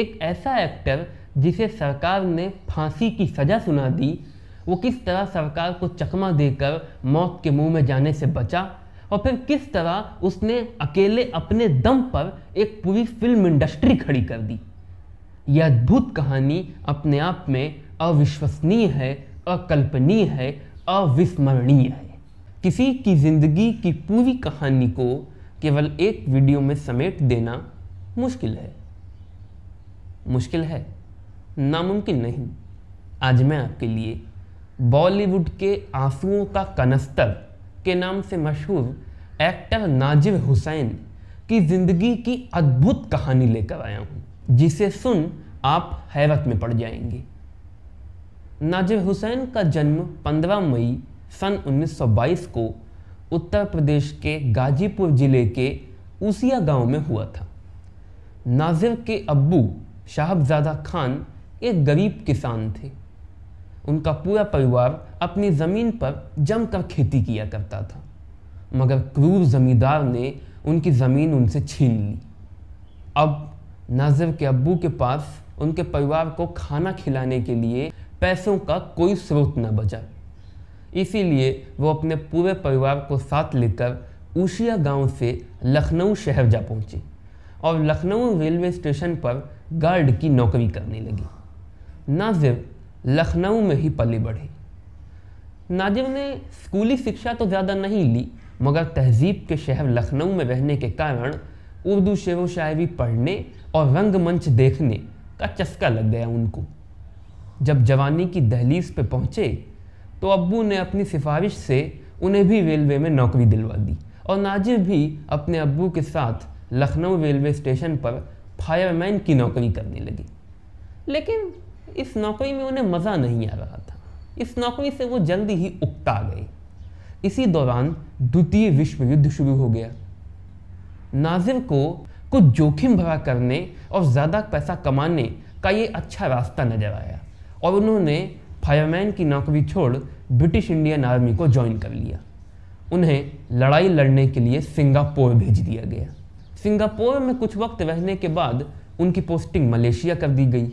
एक ऐसा एक्टर जिसे सरकार ने फांसी की सज़ा सुना दी वो किस तरह सरकार को चकमा देकर मौत के मुंह में जाने से बचा और फिर किस तरह उसने अकेले अपने दम पर एक पूरी फिल्म इंडस्ट्री खड़ी कर दी यह अद्भुत कहानी अपने आप में अविश्वसनीय है अकल्पनीय है अविस्मरणीय है किसी की ज़िंदगी की पूरी कहानी को केवल एक वीडियो में समेट देना मुश्किल है मुश्किल है नामुमकिन नहीं आज मैं आपके लिए बॉलीवुड के आंसुओं का कनस्तर के नाम से मशहूर एक्टर नाजिर हुसैन की ज़िंदगी की अद्भुत कहानी लेकर आया हूँ जिसे सुन आप हैरत में पड़ जाएंगे नाजिर हुसैन का जन्म 15 मई सन 1922 को उत्तर प्रदेश के गाजीपुर ज़िले के उसिया गांव में हुआ था नाजिर के अब्बू शाहबजादा खान एक गरीब किसान थे उनका पूरा परिवार अपनी ज़मीन पर जमकर खेती किया करता था मगर क्रूर ज़मींदार ने उनकी ज़मीन उनसे छीन ली अब नाजिर के अब्बू के पास उनके परिवार को खाना खिलाने के लिए पैसों का कोई स्रोत न बचा इसीलिए वो अपने पूरे परिवार को साथ लेकर ऊशिया गांव से लखनऊ शहर जा पहुँचे और लखनऊ रेलवे स्टेशन पर गार्ड की नौकरी करने लगी नाजिर लखनऊ में ही पली बढ़ी नाजिर ने स्कूली शिक्षा तो ज़्यादा नहीं ली मगर तहजीब के शहर लखनऊ में रहने के कारण उर्दू शेर व शायरी पढ़ने और रंगमंच देखने का चस्का लग गया उनको जब जवानी की दहलीज पर पहुँचे तो अब्बू ने अपनी सिफारिश से उन्हें भी रेलवे में नौकरी दिलवा दी और नाजिर भी अपने अब्बू के साथ लखनऊ रेलवे स्टेशन पर फायरमैन की नौकरी करने लगी लेकिन इस नौकरी में उन्हें मज़ा नहीं आ रहा था इस नौकरी से वो जल्दी ही उकता गई इसी दौरान द्वितीय विश्व युद्ध शुरू हो गया नाजिर को कुछ जोखिम भरा करने और ज़्यादा पैसा कमाने का ये अच्छा रास्ता नजर आया और उन्होंने फायरमैन की नौकरी छोड़ ब्रिटिश इंडियन आर्मी को ज्वाइन कर लिया उन्हें लड़ाई लड़ने के लिए सिंगापुर भेज दिया गया सिंगापुर में कुछ वक्त रहने के बाद उनकी पोस्टिंग मलेशिया कर दी गई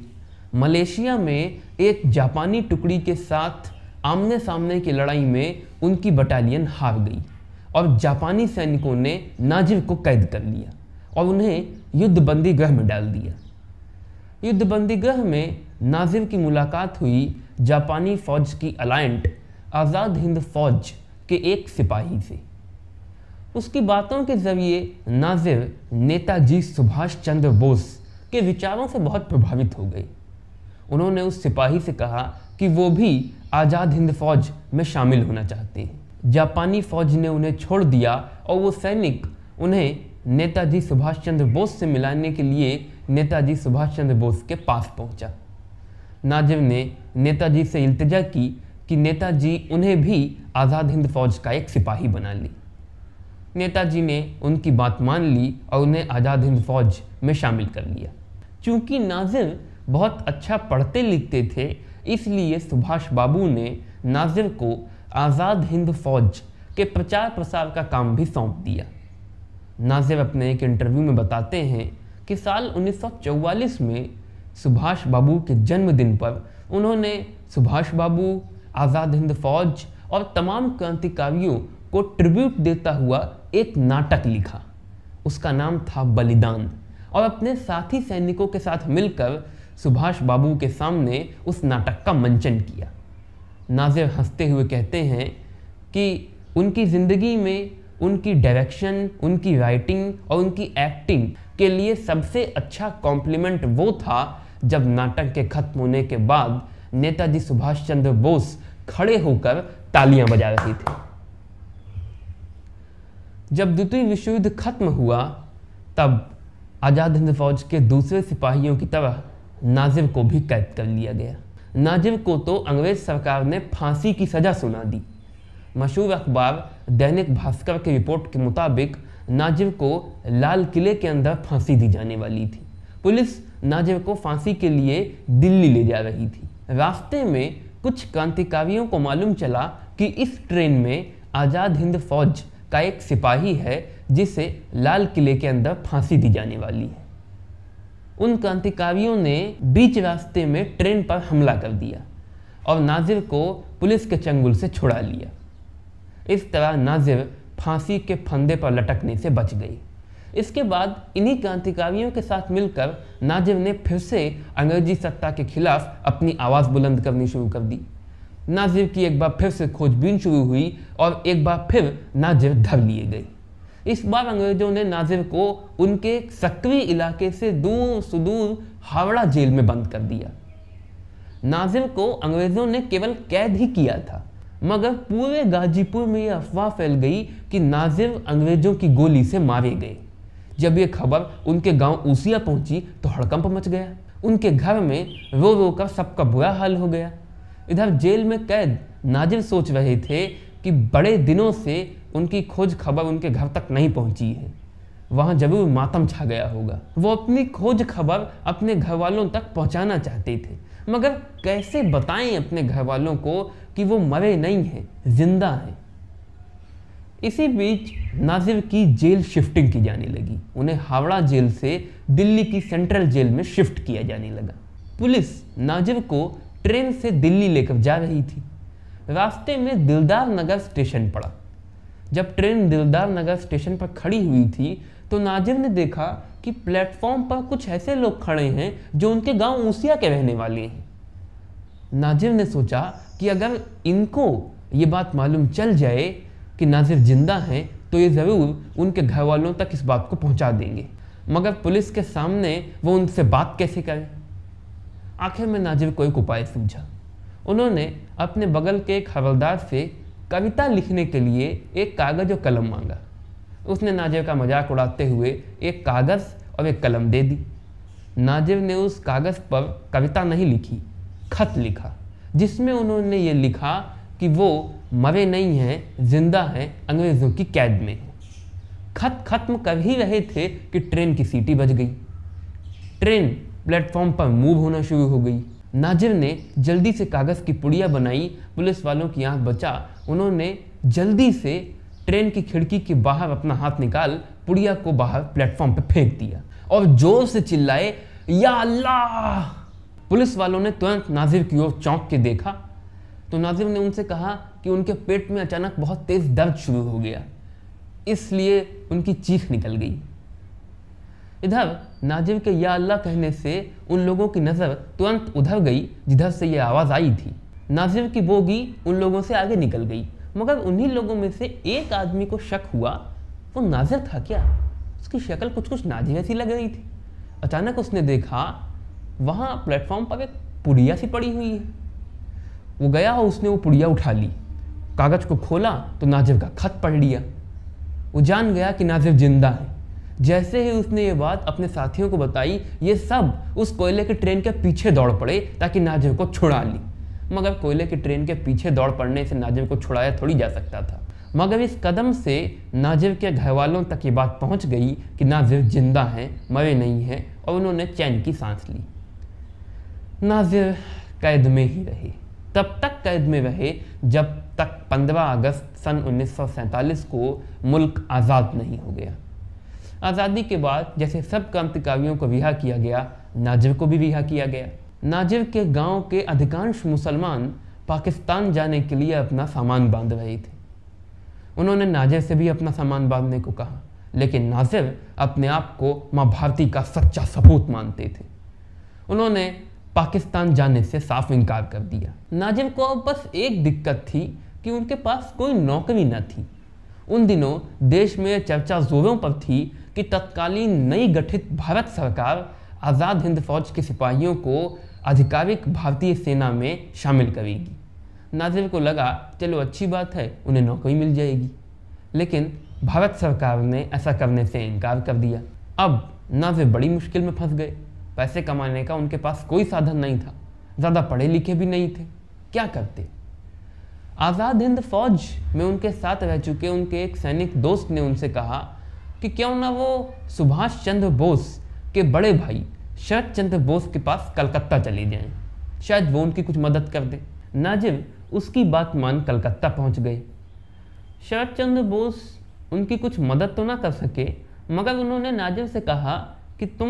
मलेशिया में एक जापानी टुकड़ी के साथ आमने सामने की लड़ाई में उनकी बटालियन हार गई और जापानी सैनिकों ने नाजिर को कैद कर लिया और उन्हें युद्धबंदी गृह में डाल दिया युद्धबंदी गृह में नाजिर की मुलाकात हुई जापानी फौज की अलायंट आज़ाद हिंद फौज के एक सिपाही से उसकी बातों के ज़रिए नाजिर नेताजी सुभाष चंद्र बोस के विचारों से बहुत प्रभावित हो गए उन्होंने उस सिपाही से कहा कि वो भी आज़ाद हिंद फौज में शामिल होना चाहते हैं जापानी फौज ने उन्हें छोड़ दिया और वो सैनिक उन्हें नेताजी सुभाष चंद्र बोस से मिलाने के लिए नेताजी सुभाष चंद्र बोस के पास पहुंचा। नाजिर ने नेताजी से इल्तजा की कि नेताजी उन्हें भी आज़ाद हिंद फौज का एक सिपाही बना ले नेताजी ने उनकी बात मान ली और उन्हें आज़ाद हिंद फौज में शामिल कर लिया चूंकि नाजिर बहुत अच्छा पढ़ते लिखते थे इसलिए सुभाष बाबू ने नाजिर को आज़ाद हिंद फौज के प्रचार प्रसार का काम भी सौंप दिया नाजिर अपने एक इंटरव्यू में बताते हैं कि साल 1944 में सुभाष बाबू के जन्मदिन पर उन्होंने सुभाष बाबू आज़ाद हिंद फौज और तमाम क्रांतिकारियों को ट्रिब्यूट देता हुआ एक नाटक लिखा उसका नाम था बलिदान और अपने साथी सैनिकों के साथ मिलकर सुभाष बाबू के सामने उस नाटक का मंचन किया नाजिर हंसते हुए कहते हैं कि उनकी ज़िंदगी में उनकी डायरेक्शन उनकी राइटिंग और उनकी एक्टिंग के लिए सबसे अच्छा कॉम्प्लीमेंट वो था जब नाटक के खत्म होने के बाद नेताजी सुभाष चंद्र बोस खड़े होकर तालियां बजा रहे थे जब द्वितीय विश्व युद्ध खत्म हुआ तब आज़ाद हिंद फौज के दूसरे सिपाहियों की तरह नाजिब को भी कैद कर लिया गया नाजिब को तो अंग्रेज सरकार ने फांसी की सज़ा सुना दी मशहूर अखबार दैनिक भास्कर की रिपोर्ट के मुताबिक नाजिब को लाल किले के अंदर फांसी दी जाने वाली थी पुलिस नाजिब को फांसी के लिए दिल्ली ले जा रही थी रास्ते में कुछ क्रांतिकारियों को मालूम चला कि इस ट्रेन में आज़ाद हिंद फौज का एक सिपाही है जिसे लाल किले के अंदर फांसी दी जाने वाली है उन क्रांतिकारियों ने बीच रास्ते में ट्रेन पर हमला कर दिया और नाजिर को पुलिस के चंगुल से छुड़ा लिया इस तरह नाजिर फांसी के फंदे पर लटकने से बच गई इसके बाद इन्हीं क्रांतिकारियों के साथ मिलकर नाजिर ने फिर से अंग्रेजी सत्ता के खिलाफ अपनी आवाज़ बुलंद करनी शुरू कर दी नाजिर की एक बार फिर से खोजबीन शुरू हुई और एक बार फिर नाजिर धर लिए गए इस बार अंग्रेजों ने नाजिर को उनके सक्रिय इलाके से दूर सुदूर हावड़ा जेल में बंद कर दिया नाजिर को अंग्रेजों ने केवल कैद ही किया था मगर पूरे गाजीपुर में यह अफवाह फैल गई कि नाजिर अंग्रेजों की गोली से मारे गए जब यह खबर उनके गांव ऊसिया पहुंची तो हड़कंप मच गया उनके घर में रो रो का सबका बुरा हाल हो गया इधर जेल में कैद नाजिर सोच रहे थे कि बड़े दिनों से उनकी खोज खबर उनके घर तक नहीं पहुंची है वहां जरूर मातम छा गया होगा वो अपनी खोज खबर अपने घर वालों तक पहुंचाना चाहते थे मगर कैसे बताएं अपने घर वालों को कि वो मरे नहीं हैं जिंदा हैं इसी बीच नाजिर की जेल शिफ्टिंग की जाने लगी उन्हें हावड़ा जेल से दिल्ली की सेंट्रल जेल में शिफ्ट किया जाने लगा पुलिस नाजिर को ट्रेन से दिल्ली लेकर जा रही थी रास्ते में दिलदार नगर स्टेशन पड़ा जब ट्रेन दिलदार नगर स्टेशन पर खड़ी हुई थी तो नाजिर ने देखा कि प्लेटफॉर्म पर कुछ ऐसे लोग खड़े हैं जो उनके गांव ऊसिया के रहने वाले हैं नाजिर ने सोचा कि अगर इनको ये बात मालूम चल जाए कि नाजिर जिंदा हैं तो ये ज़रूर उनके घर वालों तक इस बात को पहुंचा देंगे मगर पुलिस के सामने वो उनसे बात कैसे करें आखिर में नाजिर को एक उपाय सूझा उन्होंने अपने बगल के एक हवलदार से कविता लिखने के लिए एक कागज़ और कलम मांगा उसने नाजिर का मजाक उड़ाते हुए एक कागज़ और एक कलम दे दी नाजिर ने उस कागज़ पर कविता नहीं लिखी खत लिखा जिसमें उन्होंने ये लिखा कि वो मरे नहीं हैं जिंदा हैं अंग्रेज़ों की कैद में खत खत्म कर ही रहे थे कि ट्रेन की सीटी बज गई ट्रेन प्लेटफॉर्म पर मूव होना शुरू हो गई नाजिर ने जल्दी से कागज़ की पुड़िया बनाई पुलिस वालों की आंख बचा उन्होंने जल्दी से ट्रेन की खिड़की के बाहर अपना हाथ निकाल पुड़िया को बाहर प्लेटफॉर्म पर फेंक दिया और जोर से चिल्लाए या अल्लाह पुलिस वालों ने तुरंत नाजिर की ओर चौंक के देखा तो नाजिर ने उनसे कहा कि उनके पेट में अचानक बहुत तेज़ दर्द शुरू हो गया इसलिए उनकी चीख निकल गई इधर नाजिब के या अल्लाह कहने से उन लोगों की नज़र तुरंत उधर गई जिधर से यह आवाज़ आई थी नाजिब की बोगी उन लोगों से आगे निकल गई मगर उन्हीं लोगों में से एक आदमी को शक हुआ वो नाजिर था क्या उसकी शक्ल कुछ कुछ नाजिब सी लग रही थी अचानक उसने देखा वहाँ प्लेटफॉर्म पर एक पुड़िया सी पड़ी हुई है वो गया और उसने वो पुड़िया उठा ली कागज़ को खोला तो नाजिब का खत पढ़ लिया वो जान गया कि नाजिब जिंदा है जैसे ही उसने ये बात अपने साथियों को बताई ये सब उस कोयले की ट्रेन के पीछे दौड़ पड़े ताकि नाजिब को छुड़ा ली मगर कोयले की ट्रेन के पीछे दौड़ पड़ने से नाजिब को छुड़ाया थोड़ी जा सकता था मगर इस कदम से नाजिब के घर वालों तक ये बात पहुंच गई कि नाजिब जिंदा हैं मरे नहीं हैं और उन्होंने चैन की सांस ली नाजिर कैद में ही रहे तब तक कैद में रहे जब तक 15 अगस्त सन 1947 को मुल्क आज़ाद नहीं हो गया आज़ादी के बाद जैसे सब क्रांतिकारियों को रिहा किया गया नाजिर को भी रिहा किया गया नाजिर के गांव के अधिकांश मुसलमान पाकिस्तान जाने के लिए अपना सामान बांध रहे थे उन्होंने नाजिर से भी अपना सामान बांधने को कहा लेकिन नाजिर अपने आप को माँ भारती का सच्चा सपूत मानते थे उन्होंने पाकिस्तान जाने से साफ इनकार कर दिया नाजिर को बस एक दिक्कत थी कि उनके पास कोई नौकरी न थी उन दिनों देश में चर्चा जोरों पर थी कि तत्कालीन नई गठित भारत सरकार आज़ाद हिंद फौज के सिपाहियों को आधिकारिक भारतीय सेना में शामिल करेगी नाजिर को लगा चलो अच्छी बात है उन्हें नौकरी मिल जाएगी लेकिन भारत सरकार ने ऐसा करने से इनकार कर दिया अब नाजिर बड़ी मुश्किल में फंस गए पैसे कमाने का उनके पास कोई साधन नहीं था ज़्यादा पढ़े लिखे भी नहीं थे क्या करते आज़ाद हिंद फौज में उनके साथ रह चुके उनके एक सैनिक दोस्त ने उनसे कहा कि क्यों ना वो सुभाष चंद्र बोस के बड़े भाई शरद चंद्र बोस के पास कलकत्ता चले जाएं शायद वो उनकी कुछ मदद कर दे नाजिम उसकी बात मान कलकत्ता पहुंच गए शरद चंद्र बोस उनकी कुछ मदद तो ना कर सके मगर उन्होंने नाजिम से कहा कि तुम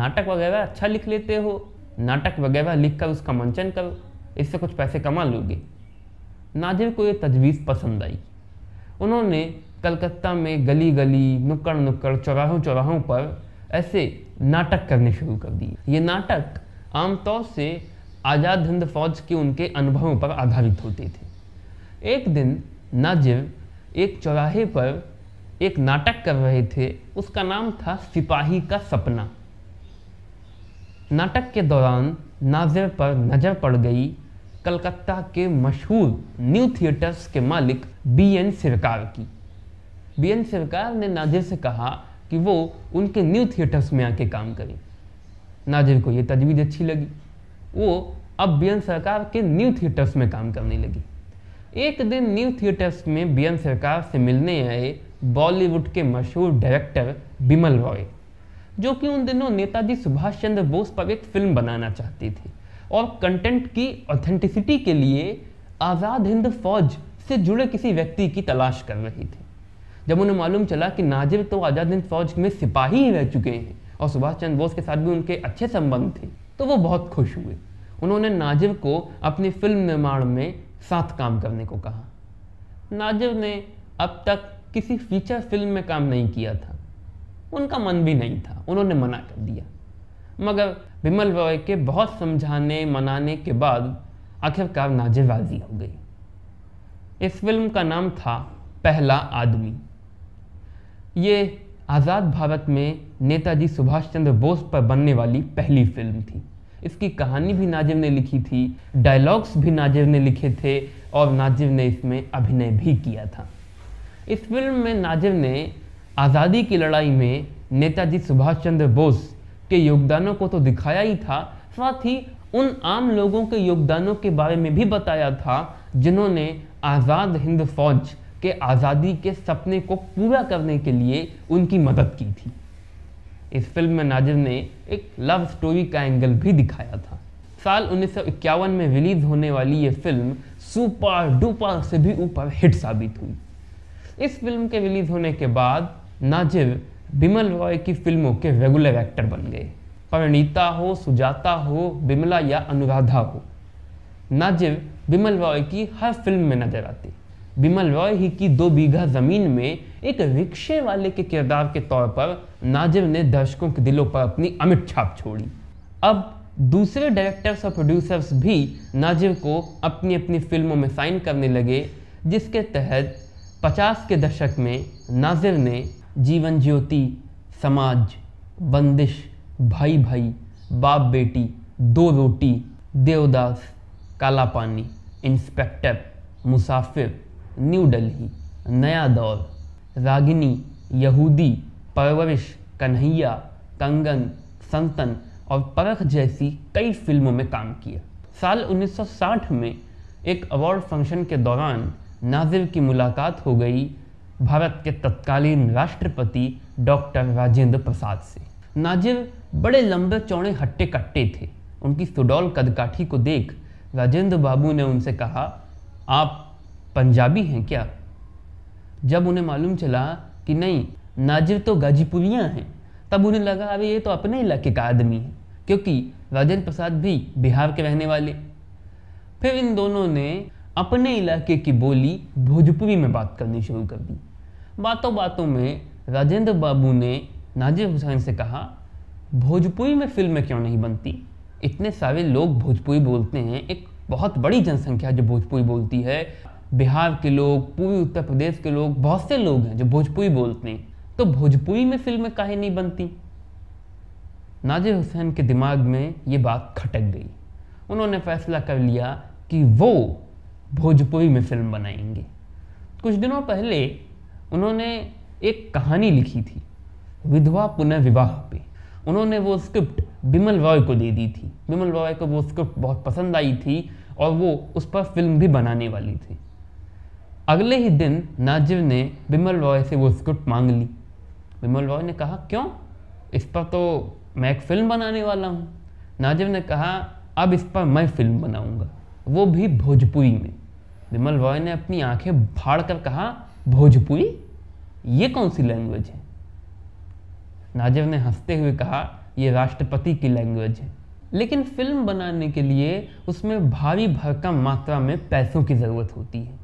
नाटक वगैरह अच्छा लिख लेते हो नाटक वगैरह लिख कर उसका मंचन करो इससे कुछ पैसे कमा लोगे नाजिम को ये तजवीज़ पसंद आई उन्होंने कलकत्ता में गली गली नुक्कड़ नुक्कड़ चौराहों चौराहों पर ऐसे नाटक करने शुरू कर दिए ये नाटक आमतौर से आज़ाद हिंद फौज के उनके अनुभवों पर आधारित होते थे एक दिन नाजिर एक चौराहे पर एक नाटक कर रहे थे उसका नाम था सिपाही का सपना नाटक के दौरान नाजिर पर नज़र पड़ गई कलकत्ता के मशहूर न्यू थिएटर्स के मालिक बी एन सिरकार की बीएन सरकार ने नाजिर से कहा कि वो उनके न्यू थिएटर्स में आके काम करें नाजिर को ये तजवीज़ अच्छी लगी वो अब बीएन सरकार के न्यू थिएटर्स में काम करने लगी एक दिन न्यू थिएटर्स में बीएन सरकार से मिलने आए बॉलीवुड के मशहूर डायरेक्टर बिमल रॉय जो कि उन दिनों नेताजी सुभाष चंद्र बोस पर एक फिल्म बनाना चाहती थी और कंटेंट की ऑथेंटिसिटी के लिए आज़ाद हिंद फौज से जुड़े किसी व्यक्ति की तलाश कर रही थी जब उन्हें मालूम चला कि नाजिर तो आज़ाद हिंद फौज में सिपाही ही रह चुके हैं और सुभाष चंद्र बोस के साथ भी उनके अच्छे संबंध थे तो वो बहुत खुश हुए उन्होंने नाजिर को अपनी फिल्म निर्माण में साथ काम करने को कहा नाजिर ने अब तक किसी फीचर फिल्म में काम नहीं किया था उनका मन भी नहीं था उन्होंने मना कर दिया मगर विमल रॉय के बहुत समझाने मनाने के बाद आखिरकार नाजिर राजी हो गई इस फिल्म का नाम था पहला आदमी ये आज़ाद भारत में नेताजी सुभाष चंद्र बोस पर बनने वाली पहली फिल्म थी इसकी कहानी भी नाजिब ने लिखी थी डायलॉग्स भी नाजिब ने लिखे थे और नाजिब ने इसमें अभिनय भी किया था इस फिल्म में नाजिब ने आज़ादी की लड़ाई में नेताजी सुभाष चंद्र बोस के योगदानों को तो दिखाया ही था साथ ही उन आम लोगों के योगदानों के बारे में भी बताया था जिन्होंने आज़ाद हिंद फौज के आज़ादी के सपने को पूरा करने के लिए उनकी मदद की थी इस फिल्म में नाजिर ने एक लव स्टोरी का एंगल भी दिखाया था साल उन्नीस में रिलीज़ होने वाली ये फिल्म सुपर डुपर से भी ऊपर हिट साबित हुई इस फिल्म के रिलीज़ होने के बाद नाजिर बिमल रॉय की फिल्मों के रेगुलर एक्टर बन गए परिणीता हो सुजाता हो बिमला या अनुराधा हो नाजिर बिमल रॉय की हर फिल्म में नजर आती बिमल रॉय ही की दो बीघा जमीन में एक रिक्शे वाले के किरदार के तौर पर नाजिर ने दर्शकों के दिलों पर अपनी अमिट छाप छोड़ी अब दूसरे डायरेक्टर्स और प्रोड्यूसर्स भी नाजिर को अपनी अपनी फिल्मों में साइन करने लगे जिसके तहत 50 के दशक में नाजिर ने जीवन ज्योति समाज बंदिश भाई भाई बाप बेटी दो रोटी देवदास काला पानी इंस्पेक्टर मुसाफिर न्यू दिल्ली नया दौर रागिनी यहूदी परवरिश कन्हैया कंगन संतन और परख जैसी कई फिल्मों में काम किया साल 1960 में एक अवार्ड फंक्शन के दौरान नाजिर की मुलाकात हो गई भारत के तत्कालीन राष्ट्रपति डॉक्टर राजेंद्र प्रसाद से नाजिर बड़े लंबे चौड़े हट्टे कट्टे थे उनकी सुडौल कदकाठी को देख राजेंद्र बाबू ने उनसे कहा आप पंजाबी हैं क्या जब उन्हें मालूम चला कि नहीं नाजिर तो गाजीपुरियाँ हैं तब उन्हें लगा अरे ये तो अपने इलाके का आदमी है क्योंकि राजेंद्र प्रसाद भी बिहार के रहने वाले फिर इन दोनों ने अपने इलाके की बोली भोजपुरी में बात करनी शुरू कर दी बातों बातों में राजेंद्र बाबू ने नाजिर हुसैन से कहा भोजपुरी में फिल्में क्यों नहीं बनती इतने सारे लोग भोजपुरी बोलते हैं एक बहुत बड़ी जनसंख्या जो भोजपुरी बोलती है बिहार के लोग पूर्वी उत्तर प्रदेश के लोग बहुत से लोग हैं जो भोजपुरी बोलते हैं तो भोजपुरी में फिल्में काहे नहीं बनती नाजिर हुसैन के दिमाग में ये बात खटक गई उन्होंने फैसला कर लिया कि वो भोजपुरी में फिल्म बनाएंगे कुछ दिनों पहले उन्होंने एक कहानी लिखी थी विधवा पुनर्विवाह पे उन्होंने वो स्क्रिप्ट बिमल रॉय को दे दी थी बिमल रॉय को वो स्क्रिप्ट बहुत पसंद आई थी और वो उस पर फिल्म भी बनाने वाली थी अगले ही दिन नाजिब ने बिमल रॉय से वो स्क्रिप्ट मांग ली बिमल रॉय ने कहा क्यों इस पर तो मैं एक फ़िल्म बनाने वाला हूँ नाजिब ने कहा अब इस पर मैं फ़िल्म बनाऊँगा वो भी भोजपुरी में बिमल रॉय ने अपनी आंखें फाड़ कर कहा भोजपुरी ये कौन सी लैंग्वेज है नाजिब ने हंसते हुए कहा यह राष्ट्रपति की लैंग्वेज है लेकिन फिल्म बनाने के लिए उसमें भारी भरकम मात्रा में पैसों की ज़रूरत होती है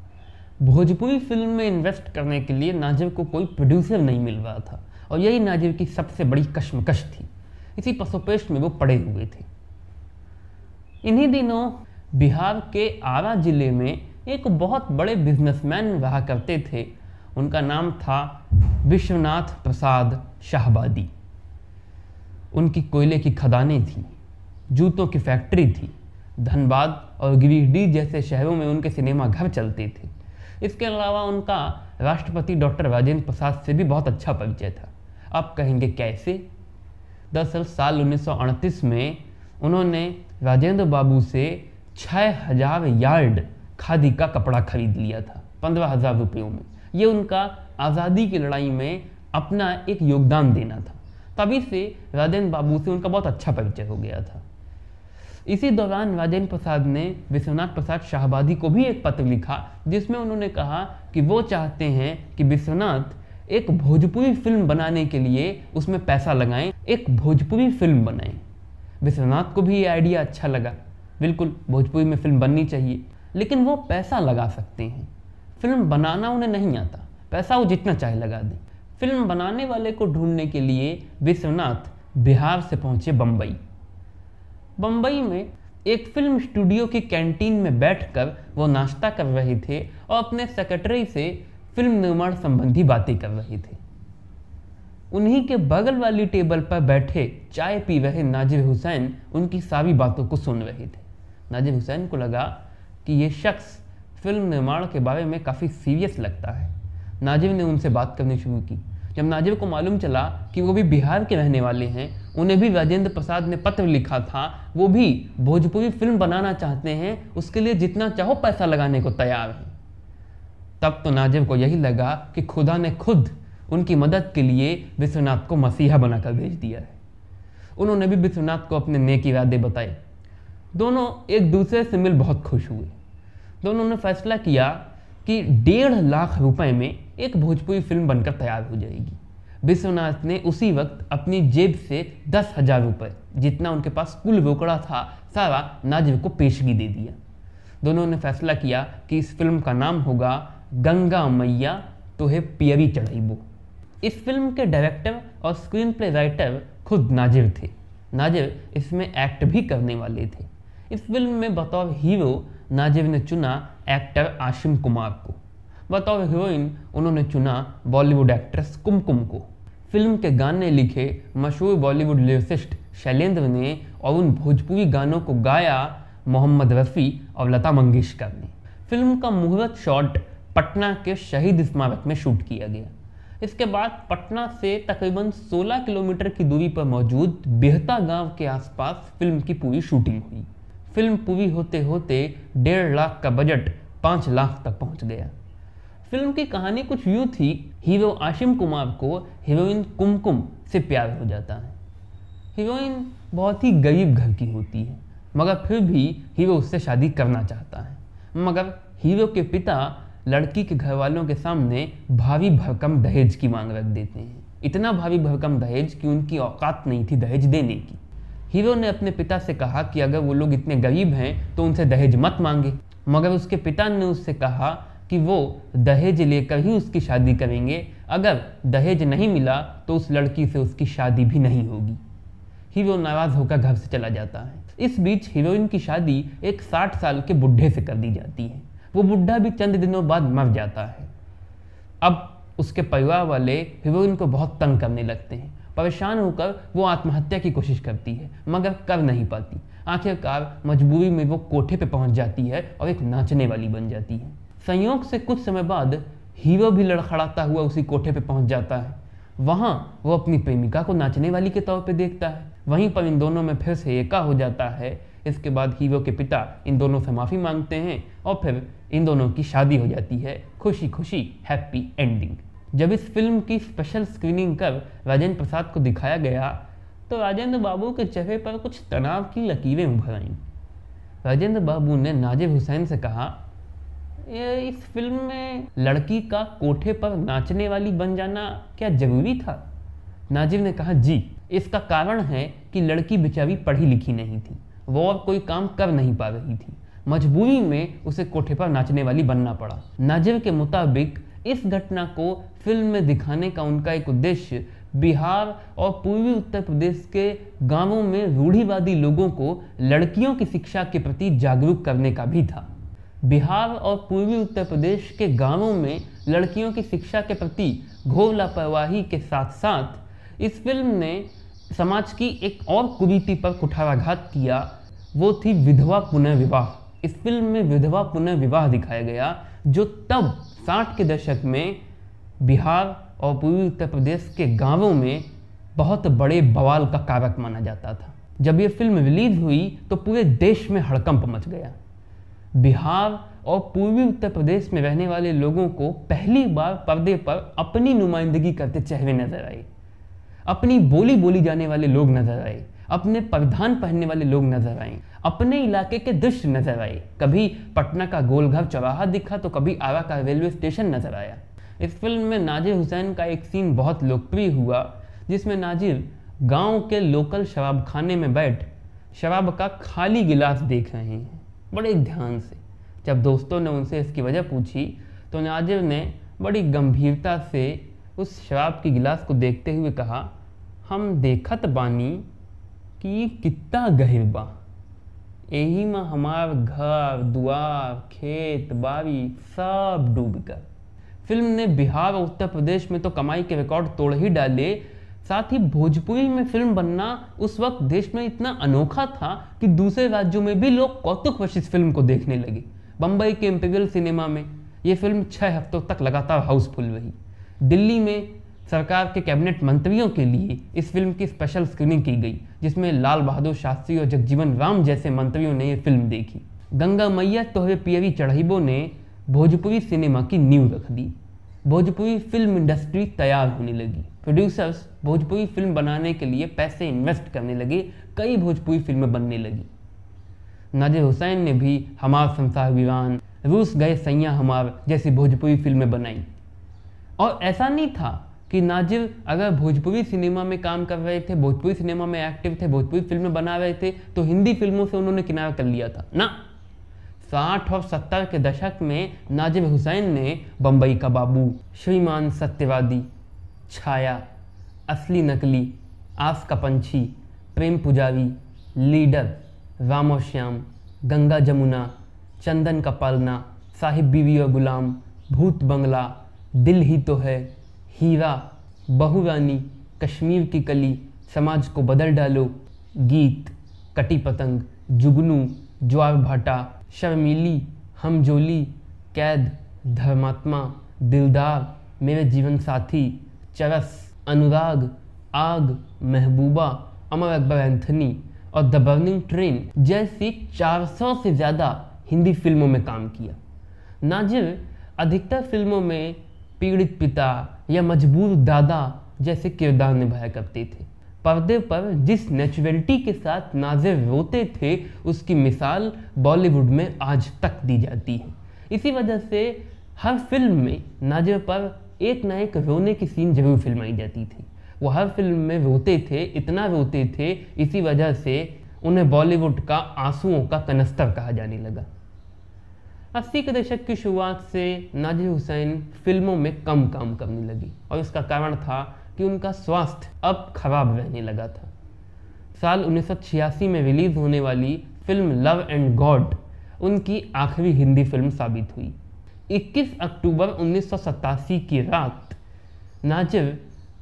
भोजपुरी फिल्म में इन्वेस्ट करने के लिए नाजिर को कोई प्रोड्यूसर नहीं मिल रहा था और यही नाजिर की सबसे बड़ी कश्मकश थी इसी पसोपेश में वो पड़े हुए थे इन्हीं दिनों बिहार के आरा जिले में एक बहुत बड़े बिजनेसमैन रहा करते थे उनका नाम था विश्वनाथ प्रसाद शाहबादी उनकी कोयले की खदानें थीं जूतों की फैक्ट्री थी धनबाद और गिरिडीह जैसे शहरों में उनके सिनेमा घर चलते थे इसके अलावा उनका राष्ट्रपति डॉक्टर राजेंद्र प्रसाद से भी बहुत अच्छा परिचय था आप कहेंगे कैसे दरअसल साल उन्नीस में उन्होंने राजेंद्र बाबू से छः हजार यार्ड खादी का कपड़ा खरीद लिया था पंद्रह हजार रुपयों में ये उनका आज़ादी की लड़ाई में अपना एक योगदान देना था तभी से राजेंद्र बाबू से उनका बहुत अच्छा परिचय हो गया था इसी दौरान राजेंद्र प्रसाद ने विश्वनाथ प्रसाद शाहबादी को भी एक पत्र लिखा जिसमें उन्होंने कहा कि वो चाहते हैं कि विश्वनाथ एक भोजपुरी फिल्म बनाने के लिए उसमें पैसा लगाएं एक भोजपुरी फिल्म बनाएं विश्वनाथ को भी ये आइडिया अच्छा लगा बिल्कुल भोजपुरी में फिल्म बननी चाहिए लेकिन वो पैसा लगा सकते हैं फिल्म बनाना उन्हें नहीं आता पैसा वो जितना चाहे लगा दें फिल्म बनाने वाले को ढूंढने के लिए विश्वनाथ बिहार से पहुंचे बम्बई बम्बई में एक फिल्म स्टूडियो की कैंटीन में बैठकर वो नाश्ता कर रहे थे और अपने सेक्रेटरी से फिल्म निर्माण संबंधी बातें कर रहे थे उन्हीं के बगल वाली टेबल पर बैठे चाय पी रहे नाजिब हुसैन उनकी सारी बातों को सुन रहे थे नाजिब हुसैन को लगा कि ये शख्स फिल्म निर्माण के बारे में काफ़ी सीरियस लगता है नाजिब ने उनसे बात करनी शुरू की जब नाजिब को मालूम चला कि वो भी बिहार के रहने वाले हैं उन्हें भी राजेंद्र प्रसाद ने पत्र लिखा था वो भी भोजपुरी फिल्म बनाना चाहते हैं उसके लिए जितना चाहो पैसा लगाने को तैयार है तब तो नाजिम को यही लगा कि खुदा ने खुद उनकी मदद के लिए विश्वनाथ को मसीहा बनाकर भेज दिया है उन्होंने भी विश्वनाथ को अपने नेक इरादे बताए दोनों एक दूसरे से मिल बहुत खुश हुए दोनों ने फैसला किया कि डेढ़ लाख रुपए में एक भोजपुरी फिल्म बनकर तैयार हो जाएगी विश्वनाथ ने उसी वक्त अपनी जेब से दस हजार रुपये जितना उनके पास कुल रोकड़ा था सारा नाजिर को पेशगी दे दिया दोनों ने फैसला किया कि इस फिल्म का नाम होगा गंगा मैया तो है पियरी चढ़ाईबो इस फिल्म के डायरेक्टर और स्क्रीन प्ले राइटर खुद नाजिर थे नाजिर इसमें एक्ट भी करने वाले थे इस फिल्म में बतौर हीरो नाजिर ने चुना एक्टर आशिम कुमार को बतौर हीरोइन उन्होंने चुना बॉलीवुड एक्ट्रेस कुमकुम को फिल्म के गाने लिखे मशहूर बॉलीवुड लिरिसिस्ट शैलेंद्र ने और उन भोजपुरी गानों को गाया मोहम्मद रफ़ी और लता मंगेशकर ने फिल्म का मुहूर्त शॉट पटना के शहीद स्मारक में शूट किया गया इसके बाद पटना से तकरीबन 16 किलोमीटर की दूरी पर मौजूद बेहता गांव के आसपास फिल्म की पूरी शूटिंग हुई फिल्म पूरी होते होते डेढ़ लाख का बजट पाँच लाख तक पहुंच गया फिल्म की कहानी कुछ यूँ थी हीरो आशिम कुमार को हीरोइन कुमकुम से प्यार हो जाता है हीरोइन बहुत ही गरीब घर की होती है मगर फिर भी हीरो उससे शादी करना चाहता है मगर हीरो के पिता लड़की के घर वालों के सामने भावी भरकम दहेज की मांग रख देते हैं इतना भावी भरकम दहेज कि उनकी औकात नहीं थी दहेज देने की हीरो ने अपने पिता से कहा कि अगर वो लोग इतने गरीब हैं तो उनसे दहेज मत मांगे मगर उसके पिता ने उससे कहा कि वो दहेज लेकर ही उसकी शादी करेंगे अगर दहेज नहीं मिला तो उस लड़की से उसकी शादी भी नहीं होगी हीरो नाराज होकर घर से चला जाता है इस बीच हीरोइन की शादी एक साठ साल के बुढ़े से कर दी जाती है वो बुढ़ा भी चंद दिनों बाद मर जाता है अब उसके परिवार वाले हीरोइन को बहुत तंग करने लगते हैं परेशान होकर वो आत्महत्या की कोशिश करती है मगर कर नहीं पाती आखिरकार मजबूरी में वो कोठे पे पहुंच जाती है और एक नाचने वाली बन जाती है संयोग से कुछ समय बाद हीरो भी लड़खड़ाता हुआ उसी कोठे पर पहुंच जाता है वहाँ वो अपनी प्रेमिका को नाचने वाली के तौर पर देखता है वहीं पर इन दोनों में फिर से एका हो जाता है इसके बाद हीरो के पिता इन दोनों से माफ़ी मांगते हैं और फिर इन दोनों की शादी हो जाती है खुशी खुशी हैप्पी एंडिंग जब इस फिल्म की स्पेशल स्क्रीनिंग कर राजेंद्र प्रसाद को दिखाया गया तो राजेंद्र बाबू के चेहरे पर कुछ तनाव की लकीरें उभर आईं राजेंद्र बाबू ने नाजिब हुसैन से कहा इस फिल्म में लड़की का कोठे पर नाचने वाली बन जाना क्या जरूरी था नाजिर ने कहा जी इसका कारण है कि लड़की बेचारी पढ़ी लिखी नहीं थी वो और कोई काम कर नहीं पा रही थी मजबूरी में उसे कोठे पर नाचने वाली बनना पड़ा नाजिर के मुताबिक इस घटना को फिल्म में दिखाने का उनका एक उद्देश्य बिहार और पूर्वी उत्तर प्रदेश के गांवों में रूढ़ीवादी लोगों को लड़कियों की शिक्षा के प्रति जागरूक करने का भी था बिहार और पूर्वी उत्तर प्रदेश के गांवों में लड़कियों की शिक्षा के प्रति घोर लापरवाही के साथ साथ इस फिल्म ने समाज की एक और कुरीति पर कुठाराघात किया वो थी विधवा पुनर्विवाह इस फिल्म में विधवा पुनर्विवाह दिखाया गया जो तब साठ के दशक में बिहार और पूर्वी उत्तर प्रदेश के गांवों में बहुत बड़े बवाल का कारक माना जाता था जब ये फिल्म रिलीज हुई तो पूरे देश में हड़कंप मच गया बिहार और पूर्वी उत्तर प्रदेश में रहने वाले लोगों को पहली बार पर्दे पर अपनी नुमाइंदगी करते चेहरे नजर आए अपनी बोली बोली जाने वाले लोग नजर आए अपने परिधान पहनने वाले लोग नजर आए अपने इलाके के दृश्य नजर आए कभी पटना का गोलघर चौराहा दिखा तो कभी आगा का रेलवे स्टेशन नजर आया इस फिल्म में नाजिर हुसैन का एक सीन बहुत लोकप्रिय हुआ जिसमें नाजिर गांव के लोकल शराब खाने में बैठ शराब का खाली गिलास देख रहे हैं बड़े ध्यान से जब दोस्तों ने उनसे इसकी वजह पूछी तो नाजिर ने बड़ी गंभीरता से उस शराब के गिलास को देखते हुए कहा हम देखत तो बानी कि ये कितना गहिर यही में हमार घर दुआर खेत बाड़ी सब डूब गया फिल्म ने बिहार और उत्तर प्रदेश में तो कमाई के रिकॉर्ड तोड़ ही डाले साथ ही भोजपुरी में फिल्म बनना उस वक्त देश में इतना अनोखा था कि दूसरे राज्यों में भी लोग कौतुक वश इस फिल्म को देखने लगे बम्बई के इम्पेरियल सिनेमा में ये फिल्म छः हफ्तों तक लगातार हाउसफुल रही दिल्ली में सरकार के कैबिनेट मंत्रियों के लिए इस फिल्म की स्पेशल स्क्रीनिंग की गई जिसमें लाल बहादुर शास्त्री और जगजीवन राम जैसे मंत्रियों ने ये फिल्म देखी गंगा मैया तोहे पियरी चढ़ाइबो ने भोजपुरी सिनेमा की नींव रख दी भोजपुरी फिल्म इंडस्ट्री तैयार होने लगी प्रोड्यूसर्स भोजपुरी फिल्म बनाने के लिए पैसे इन्वेस्ट करने लगे कई भोजपुरी फिल्में बनने लगी नाजिर हुसैन ने भी हमार संसार वीरान रूस गए सैया हमार जैसी भोजपुरी फिल्में बनाई और ऐसा नहीं था कि नाजिर अगर भोजपुरी सिनेमा में काम कर रहे थे भोजपुरी सिनेमा में एक्टिव थे भोजपुरी फिल्में बना रहे थे तो हिंदी फिल्मों से उन्होंने किनारा कर लिया था ना साठ और सत्तर के दशक में नाजिब हुसैन ने बम्बई का बाबू श्रीमान सत्यवादी छाया असली नकली आस का पंछी प्रेम पुजारी लीडर रामो श्याम गंगा जमुना चंदन का पालना साहिब बीवी और गुलाम भूत बंगला दिल ही तो है हीरा बहु रानी कश्मीर की कली समाज को बदल डालो गीत कटी पतंग जुगनू ज्वार भाटा शर्मीली हमजोली कैद धर्मात्मा दिलदार मेरे जीवन साथी चरस अनुराग आग महबूबा अमर अकबर एंथनी और द बर्निंग ट्रेन जैसी 400 से ज़्यादा हिंदी फिल्मों में काम किया नाजिर अधिकतर फिल्मों में पीड़ित पिता या मजबूर दादा जैसे किरदार निभाया करते थे पर्दे पर जिस नेचुरलिटी के साथ नाजिर रोते थे उसकी मिसाल बॉलीवुड में आज तक दी जाती है इसी वजह से हर फिल्म में नाजिर पर एक ना एक रोने की सीन जरूर फिल्माई जाती थी वो हर फिल्म में रोते थे इतना रोते थे इसी वजह से उन्हें बॉलीवुड का आंसुओं का कनस्तर कहा जाने लगा अस्सी के दशक की शुरुआत से नाजिर हुसैन फिल्मों में कम काम करने लगी और इसका कारण था कि उनका स्वास्थ्य अब खराब रहने लगा था साल उन्नीस में रिलीज होने वाली फिल्म लव एंड गॉड उनकी आखिरी हिंदी फिल्म साबित हुई 21 अक्टूबर उन्नीस की रात नाजिर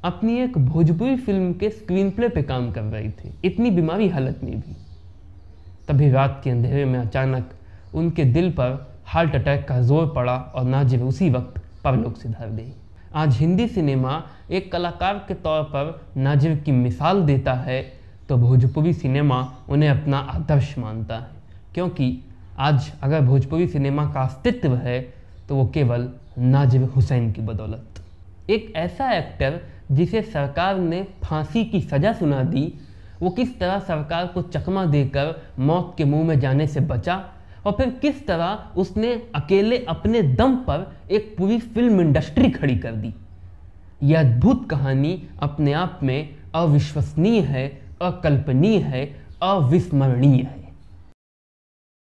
अपनी एक भोजपुरी फिल्म के स्क्रीन प्ले पर काम कर रही थी इतनी बीमारी हालत में भी तभी रात के अंधेरे में अचानक उनके दिल पर हार्ट अटैक का जोर पड़ा और नाजिर उसी वक्त परलोक से धर गई आज हिंदी सिनेमा एक कलाकार के तौर पर नाजिर की मिसाल देता है तो भोजपुरी सिनेमा उन्हें अपना आदर्श मानता है क्योंकि आज अगर भोजपुरी सिनेमा का अस्तित्व है तो वो केवल नाजिब हुसैन की बदौलत एक ऐसा एक्टर जिसे सरकार ने फांसी की सज़ा सुना दी वो किस तरह सरकार को चकमा देकर मौत के मुंह में जाने से बचा और फिर किस तरह उसने अकेले अपने दम पर एक पूरी फिल्म इंडस्ट्री खड़ी कर दी यह अद्भुत कहानी अपने आप में अविश्वसनीय है अकल्पनीय है अविस्मरणीय है